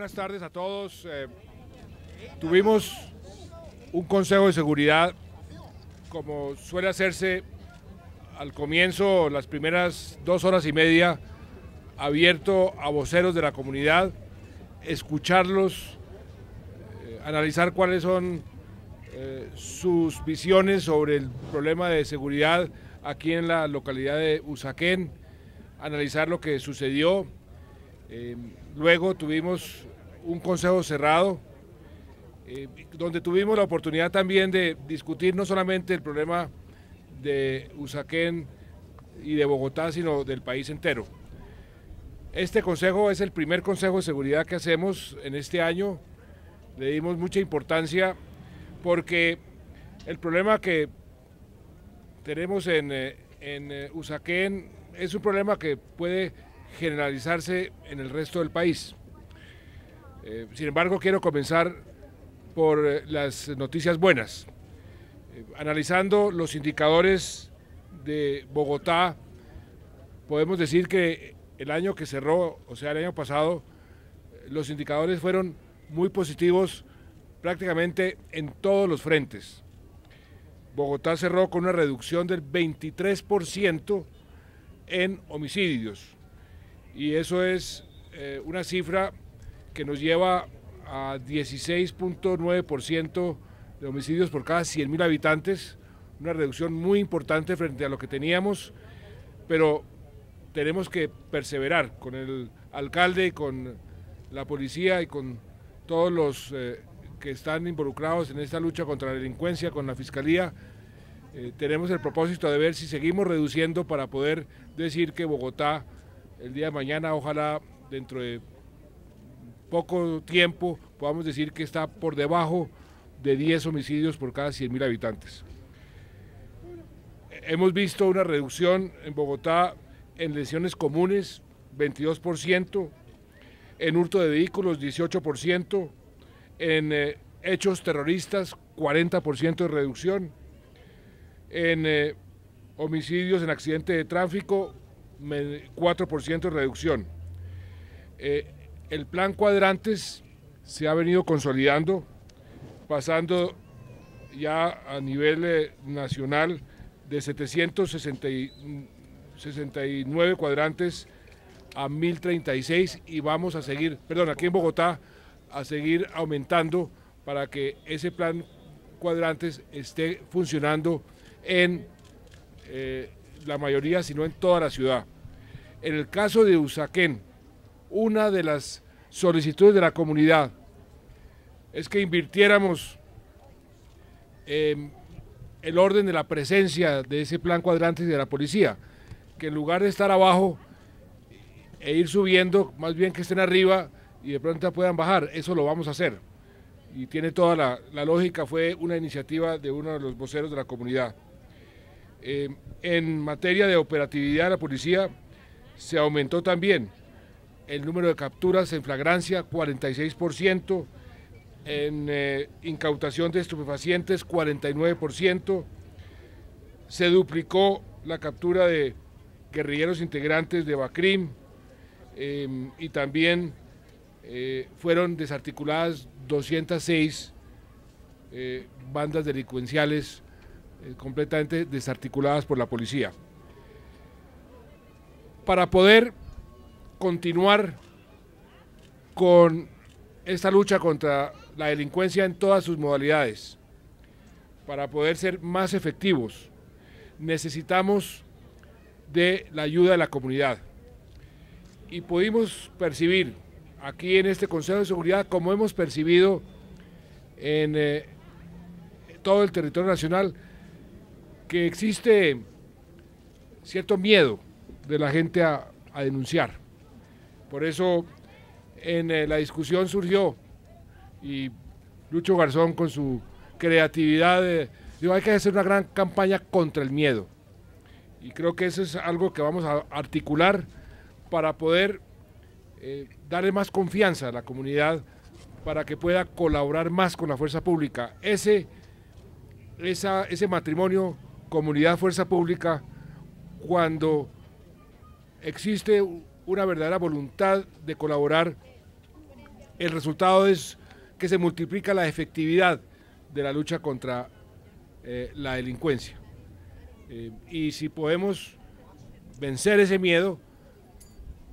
buenas tardes a todos. Eh, tuvimos un consejo de seguridad, como suele hacerse al comienzo, las primeras dos horas y media, abierto a voceros de la comunidad, escucharlos, eh, analizar cuáles son eh, sus visiones sobre el problema de seguridad aquí en la localidad de Usaquén, analizar lo que sucedió. luego tuvimos un consejo cerrado, eh, donde tuvimos la oportunidad también de discutir no solamente el problema de Usaquén y de Bogotá, sino del país entero. Este consejo es el primer consejo de seguridad que hacemos en este año. Le dimos mucha importancia porque el problema que tenemos en eh, eh, Usaquén es un problema que puede generalizarse en el resto del país. Eh, sin embargo, quiero comenzar por eh, las noticias buenas. Eh, analizando los indicadores de Bogotá, podemos decir que el año que cerró, o sea, el año pasado, los indicadores fueron muy positivos prácticamente en todos los frentes. Bogotá cerró con una reducción del 23% en homicidios y eso es una cifra que nos lleva a 16.9% de homicidios por cada 100.000 habitantes, una reducción muy importante frente a lo que teníamos, pero tenemos que perseverar con el alcalde con la policía y con todos los eh, que están involucrados en esta lucha contra la delincuencia, con la fiscalía. Eh, tenemos el propósito de ver si seguimos reduciendo para poder decir que Bogotá el día de mañana, ojalá dentro de poco tiempo podamos decir que está por debajo de 10 homicidios por cada 100.000 habitantes. Hemos visto una reducción en Bogotá en lesiones comunes, 22%, en hurto de vehículos, 18%, en eh, hechos terroristas, 40% de reducción, en eh, homicidios en accidente de tráfico, 4% de reducción. Eh, el plan cuadrantes se ha venido consolidando, pasando ya a nivel eh, nacional de 769 cuadrantes a 1036 y vamos a seguir, perdón, aquí en Bogotá, a seguir aumentando para que ese plan cuadrantes esté funcionando en eh, la mayoría, si no en toda la ciudad. En el caso de Usaquén, una de las solicitudes de la comunidad es que invirtiéramos em, el orden de la presencia de ese plan cuadrante de la policía, que en lugar de estar abajo e ir subiendo, más bien que estén arriba y de pronto puedan bajar, eso lo vamos a hacer. Y tiene toda la, lógica, fue una iniciativa de uno de los voceros de la comunidad. Em, en materia de operatividad de la policía se aumentó también el número de capturas en flagrancia 46%, en eh, incautación de estupefacientes 49%, se duplicó la captura de guerrilleros integrantes de Bacrim em, y también eh, fueron desarticuladas 206 eh, bandas delincuenciales completamente desarticuladas por la policía. Para poder continuar con esta lucha contra la delincuencia en todas sus modalidades. Para poder ser más efectivos, necesitamos de la ayuda de la comunidad. Y pudimos percibir aquí en este Consejo de Seguridad, como hemos percibido en eh, todo el territorio nacional, que existe cierto miedo de la gente a denunciar. Por eso en eh, la discusión surgió y Lucho Garzón con su creatividad eh, dijo hay que hacer una gran campaña contra el miedo. Y creo que eso es algo que vamos a articular para poder eh, darle más confianza a la comunidad para que pueda colaborar más con la fuerza pública. Ese, ese matrimonio comunidad-fuerza pública, cuando existe una verdadera voluntad de colaborar, el resultado es que se multiplica la efectividad de la lucha contra eh, la delincuencia. Eh, y si podemos vencer ese miedo,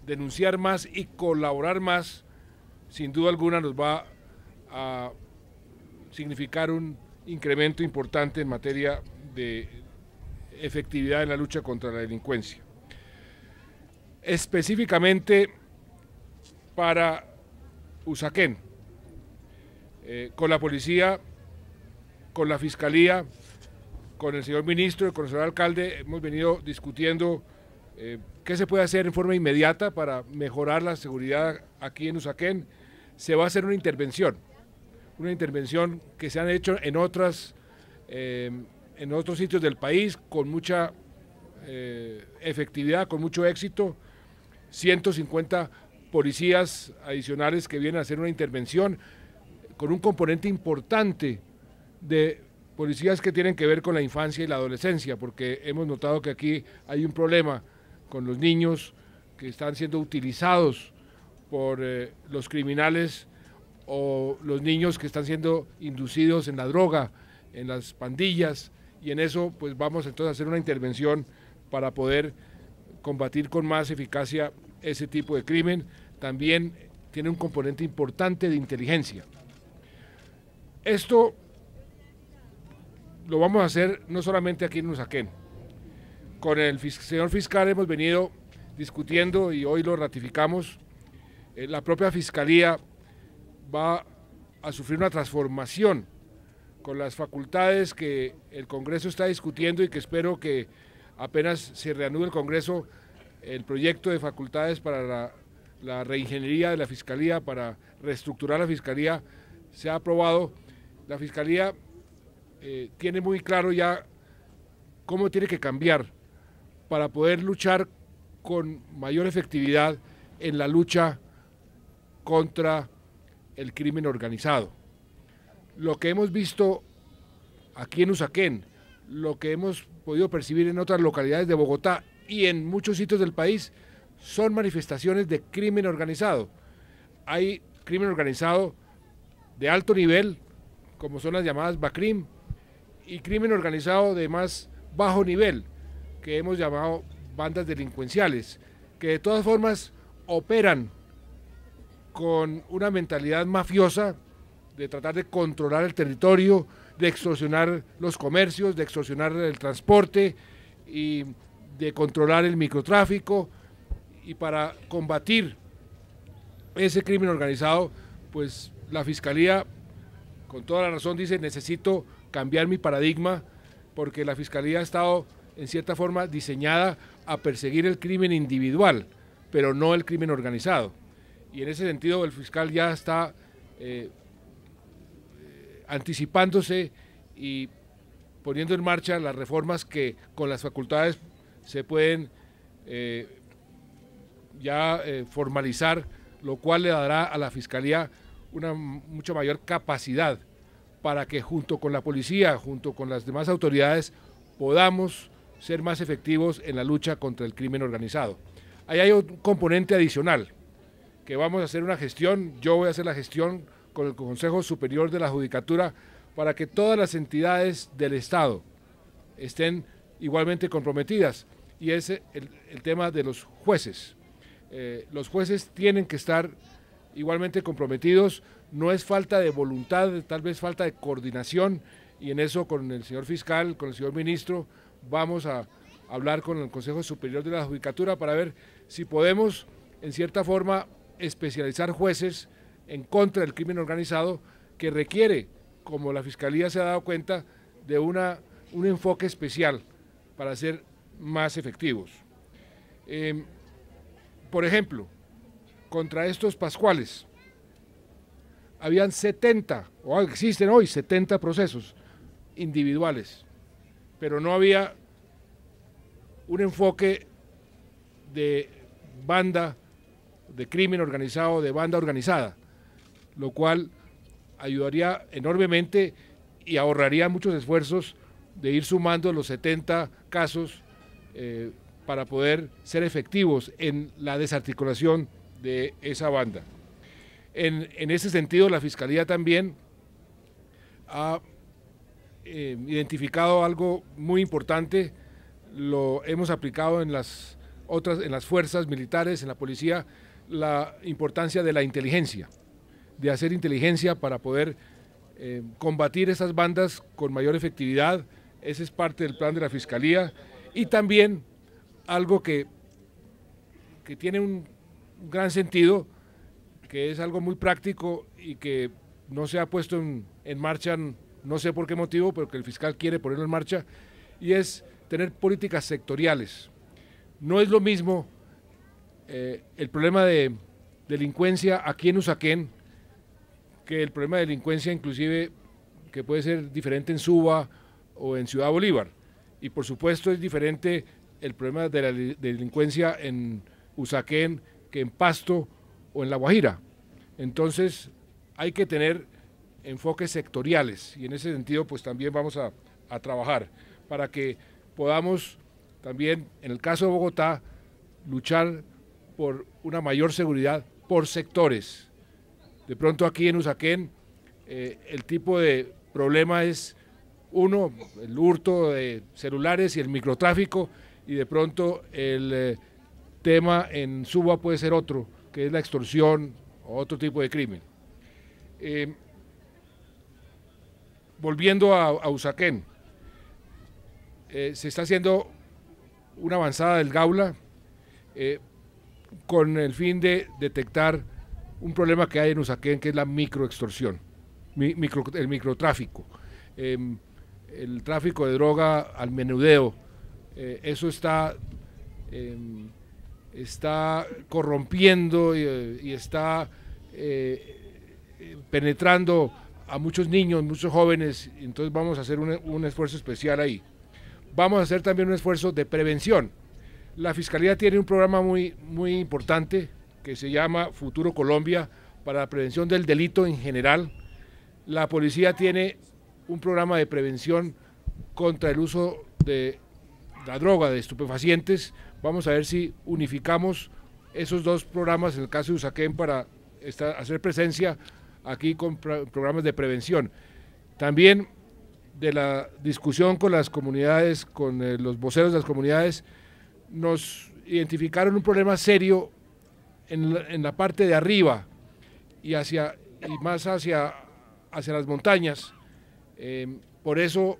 denunciar más y colaborar más, sin duda alguna nos va a significar un incremento importante en materia de efectividad en la lucha contra la delincuencia específicamente para Usaquén, eh, con la policía, con la fiscalía, con el señor ministro, con el señor alcalde, hemos venido discutiendo eh, qué se puede hacer en forma inmediata para mejorar la seguridad aquí en Usaquén. Se va a hacer una intervención, una intervención que se han hecho en otras... Eh, en otros sitios del país con mucha efectividad, con mucho éxito. 150 policías adicionales que vienen a hacer una intervención con un componente importante de policías que tienen que ver con la infancia y la adolescencia, porque hemos notado que aquí hay un problema con los niños que están siendo utilizados por eh, los criminales o los niños que están siendo inducidos en la droga, en las pandillas, y en eso pues vamos entonces a hacer una intervención para poder combatir con más eficacia ese tipo de crimen. También tiene un componente importante de inteligencia. Esto lo vamos a hacer no solamente aquí en Usaquén. Con el señor fiscal hemos venido discutiendo y hoy lo ratificamos. Eh, la propia fiscalía va a sufrir una transformación con las facultades que el Congreso está discutiendo y que espero que apenas se reanude el Congreso el proyecto de facultades para la, reingeniería de la Fiscalía, para reestructurar la Fiscalía, se ha aprobado. La Fiscalía eh, tiene muy claro ya cómo tiene que cambiar para poder luchar con mayor efectividad en la lucha contra el crimen organizado. Lo que hemos visto aquí en Usaquén, lo que hemos podido percibir en otras localidades de Bogotá y en muchos sitios del país son manifestaciones de crimen organizado. Hay crimen organizado de alto nivel, como son las llamadas BACRIM, y crimen organizado de más bajo nivel, que hemos llamado bandas delincuenciales, que de todas formas operan con una mentalidad mafiosa de tratar de controlar el territorio, de extorsionar los comercios, de extorsionar el transporte y de controlar el microtráfico y para combatir ese crimen organizado, pues la Fiscalía, con toda la razón, dice, necesito cambiar mi paradigma, porque la Fiscalía ha estado, en cierta forma, diseñada a perseguir el crimen individual, pero no el crimen organizado. Y en ese sentido, el fiscal ya está eh, anticipándose y poniendo en marcha las reformas que con las facultades se pueden eh, ya eh, formalizar, lo cual le dará a la Fiscalía una mucha mayor capacidad para que junto con la policía, junto con las demás autoridades, podamos ser más efectivos en la lucha contra el crimen organizado. Ahí hay un componente adicional, que vamos a hacer una gestión, yo voy a hacer la gestión con el Consejo Superior de la Judicatura para que todas las entidades del Estado estén igualmente comprometidas. Y es el, tema de los jueces. Eh, los jueces tienen que estar igualmente comprometidos. No es falta de voluntad, tal vez falta de coordinación. Y en eso con el señor fiscal, con el señor ministro, vamos a hablar con el Consejo Superior de la Judicatura para ver si podemos, en cierta forma, especializar jueces en contra del crimen organizado que requiere, como la Fiscalía se ha dado cuenta, de una, un enfoque especial para ser más efectivos. Em, por ejemplo, contra estos pascuales, habían 70, o existen hoy 70 procesos individuales, pero no había un enfoque de banda, de crimen organizado, de banda organizada lo cual ayudaría enormemente y ahorraría muchos esfuerzos de ir sumando los 70 casos eh, para poder ser efectivos en la desarticulación de esa banda. En, ese sentido, la Fiscalía también ha eh, identificado algo muy importante, lo hemos aplicado en las otras, en las fuerzas militares, en la policía, la importancia de la inteligencia de hacer inteligencia para poder eh, combatir esas bandas con mayor efectividad. Ese es parte del plan de la Fiscalía. Y también algo que, que tiene un gran sentido, que es algo muy práctico y que no se ha puesto en, marcha, no sé por qué motivo, pero que el fiscal quiere ponerlo en marcha, y es tener políticas sectoriales. No es lo mismo eh, el problema de delincuencia aquí en Usaquén, que el problema de delincuencia inclusive que puede ser diferente en Suba o en Ciudad Bolívar. Y por supuesto es diferente el problema de la delincuencia en Usaquén que en Pasto o en La Guajira. Entonces hay que tener enfoques sectoriales y en ese sentido pues también vamos a, a trabajar para que podamos también en el caso de Bogotá luchar por una mayor seguridad por sectores. De pronto aquí en Usaquén eh, el tipo de problema es uno, el hurto de celulares y el microtráfico, y de pronto el eh, tema en Suba puede ser otro, que es la extorsión o otro tipo de crimen. Eh, volviendo a, Usaquén, se está haciendo una avanzada del Gaula con el fin de detectar un problema que hay en Usaquén, que es la microextorsión, el microtráfico, em, el tráfico de droga al menudeo. Eh, eso está, em, está corrompiendo y, está eh, penetrando a muchos niños, muchos jóvenes, entonces vamos a hacer un, esfuerzo especial ahí. Vamos a hacer también un esfuerzo de prevención. La Fiscalía tiene un programa muy, muy importante, que se llama Futuro Colombia para la prevención del delito en general. La policía tiene un programa de prevención contra el uso de la droga, de estupefacientes. Vamos a ver si unificamos esos dos programas, en el caso de Usaquén, para hacer presencia aquí con programas de prevención. También de la discusión con las comunidades, con eh, los voceros de las comunidades, nos identificaron un problema serio en la, parte de arriba y, hacia, y más hacia, hacia las montañas. Em, por eso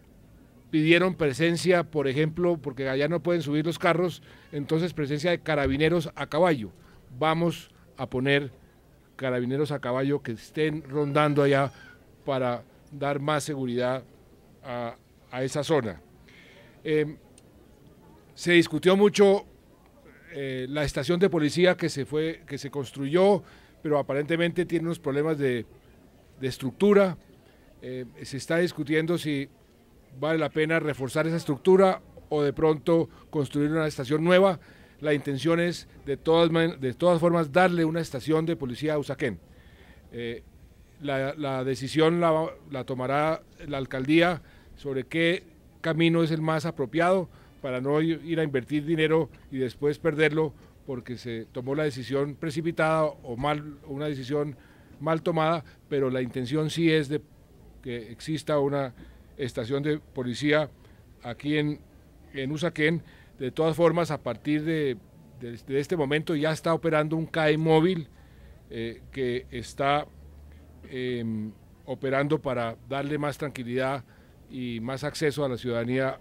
pidieron presencia, por ejemplo, porque allá no pueden subir los carros, entonces presencia de carabineros a caballo. Vamos a poner carabineros a caballo que estén rondando allá para dar más seguridad a, esa zona. Em, se discutió mucho eh, la estación de policía que se fue, que se construyó, pero aparentemente tiene unos problemas de, estructura. Eh, se está discutiendo si vale la pena reforzar esa estructura o de pronto construir una estación nueva. La intención es de todas, de todas formas darle una estación de policía a Usaquén. Eh, la, decisión la, la tomará la alcaldía sobre qué camino es el más apropiado para no ir a invertir dinero y después perderlo porque se tomó la decisión precipitada o mal, una decisión mal tomada, pero la intención sí es de que exista una estación de policía aquí en, en Usaquén. De todas formas, a partir de, este momento ya está operando un CAE móvil eh, que está em, operando para darle más tranquilidad y más acceso a la ciudadanía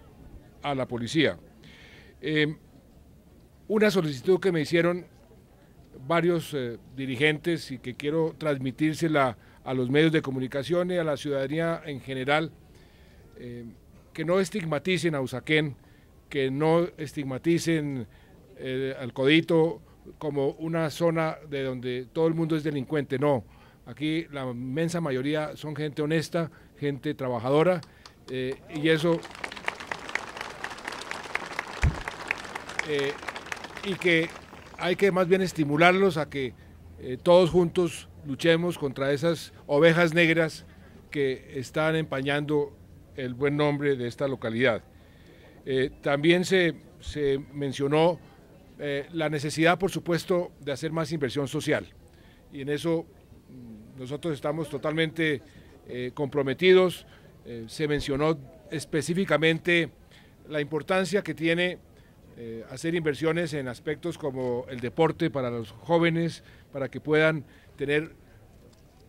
a la policía. Em, una solicitud que me hicieron varios eh, dirigentes y que quiero transmitírsela a los medios de comunicación y a la ciudadanía en general, em, que no estigmaticen a Usaquén, que no estigmaticen eh, al Codito como una zona de donde todo el mundo es delincuente, no. Aquí la inmensa mayoría son gente honesta, gente trabajadora, eh, y eso Eh, y que hay que más bien estimularlos a que eh, todos juntos luchemos contra esas ovejas negras que están empañando el buen nombre de esta localidad. Eh, también se, mencionó la necesidad, por supuesto, de hacer más inversión social. Y en eso mm, nosotros estamos totalmente comprometidos. se mencionó específicamente la importancia que tiene eh, hacer inversiones en aspectos como el deporte para los jóvenes, para que puedan tener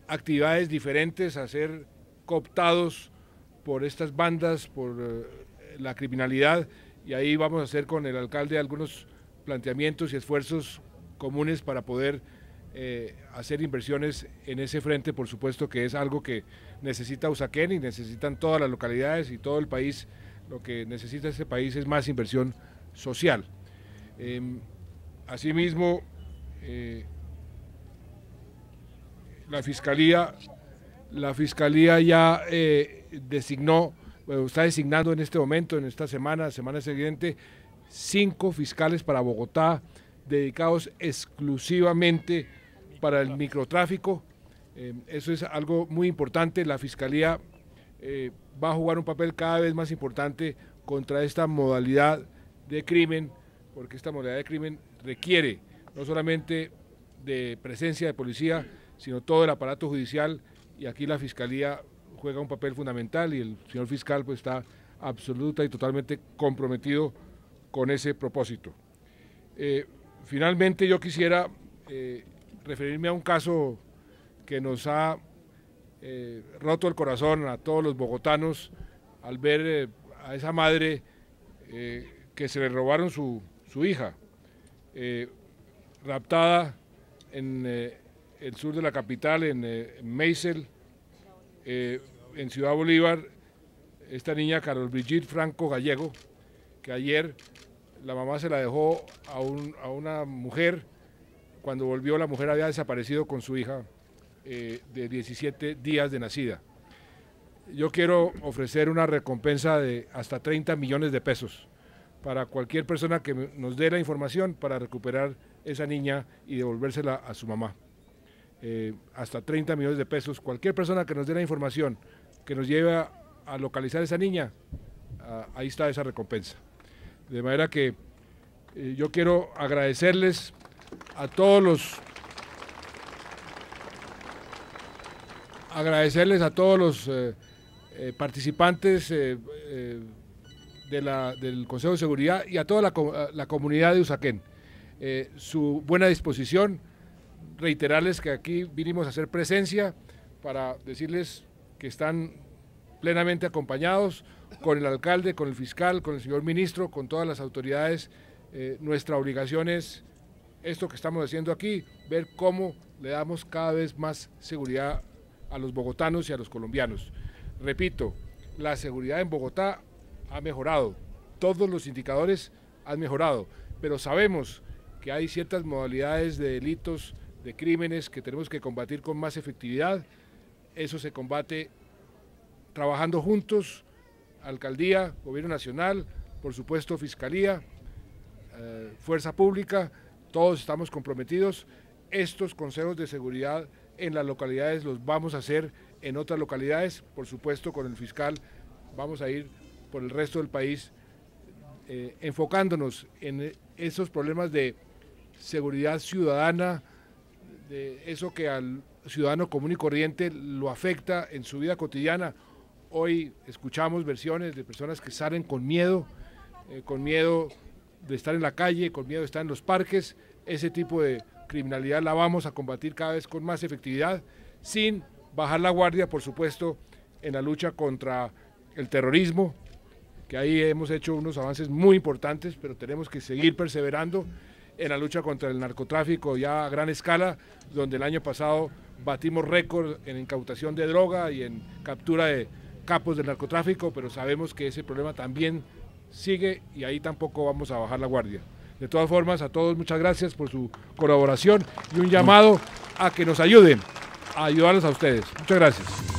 actividades diferentes, ser cooptados por estas bandas, por eh, la criminalidad, y ahí vamos a hacer con el alcalde algunos planteamientos y esfuerzos comunes para poder eh, hacer inversiones en ese frente, por supuesto que es algo que necesita Usaquén y necesitan todas las localidades y todo el país. Lo que necesita ese país es más inversión social. Em, asimismo, eh, la fiscalía, la fiscalía ya eh, designó, está designando en este momento, en esta semana, semana siguiente, cinco fiscales para Bogotá dedicados exclusivamente para el microtráfico. Em, eso es algo muy importante. La fiscalía eh, va a jugar un papel cada vez más importante contra esta modalidad de crimen, porque esta modalidad de crimen requiere no solamente de presencia de policía, sino todo el aparato judicial y aquí la fiscalía juega un papel fundamental y el señor fiscal pues está absoluta y totalmente comprometido con ese propósito. Eh, finalmente yo quisiera eh, referirme a un caso que nos ha eh, roto el corazón a todos los bogotanos al ver a esa madre que se le robaron su, hija, eh, raptada en eh, el sur de la capital, en, eh, Meisel, en Ciudad Bolívar, esta niña Carol Brigitte Franco Gallego, que ayer la mamá se la dejó a, una mujer, cuando volvió la mujer había desaparecido con su hija de 17 días de nacida. Yo quiero ofrecer una recompensa de hasta 30 millones de pesos para cualquier persona que nos dé la información para recuperar esa niña y devolvérsela a su mamá. Eh, hasta 30 millones de pesos. Cualquier persona que nos dé la información que nos lleve a, localizar esa niña, ahí está esa recompensa. De manera que eh, yo quiero agradecerles a todos los agradecerles a todos los eh, participantes del Consejo de Seguridad y a toda la, comunidad de Usaquén. Eh, su buena disposición, reiterarles que aquí vinimos a hacer presencia para decirles que están plenamente acompañados con el alcalde, con el fiscal, con el señor ministro, con todas las autoridades. Eh, nuestra obligación es esto que estamos haciendo aquí, ver cómo le damos cada vez más seguridad a los bogotanos y a los colombianos. Repito, la seguridad en Bogotá ha mejorado, todos los indicadores han mejorado, pero sabemos que hay ciertas modalidades de delitos, de crímenes que tenemos que combatir con más efectividad. Eso se combate trabajando juntos, alcaldía, gobierno nacional, por supuesto fiscalía, eh, fuerza pública, todos estamos comprometidos. Estos consejos de seguridad en las localidades los vamos a hacer en otras localidades, por supuesto con el fiscal vamos a ir por el resto del país, eh, enfocándonos en esos problemas de seguridad ciudadana, de eso que al ciudadano común y corriente lo afecta en su vida cotidiana. Hoy escuchamos versiones de personas que salen con miedo, eh, con miedo de estar en la calle, con miedo de estar en los parques. Ese tipo de criminalidad la vamos a combatir cada vez con más efectividad, sin bajar la guardia, por supuesto, en la lucha contra el terrorismo, que ahí hemos hecho unos avances muy importantes, pero tenemos que seguir perseverando en la lucha contra el narcotráfico ya a gran escala, donde el año pasado batimos récord en incautación de droga y en captura de capos del narcotráfico, pero sabemos que ese problema también sigue y ahí tampoco vamos a bajar la guardia. De todas formas, a todos muchas gracias por su colaboración y un llamado a que nos ayuden a ayudarlos a ustedes. Muchas gracias.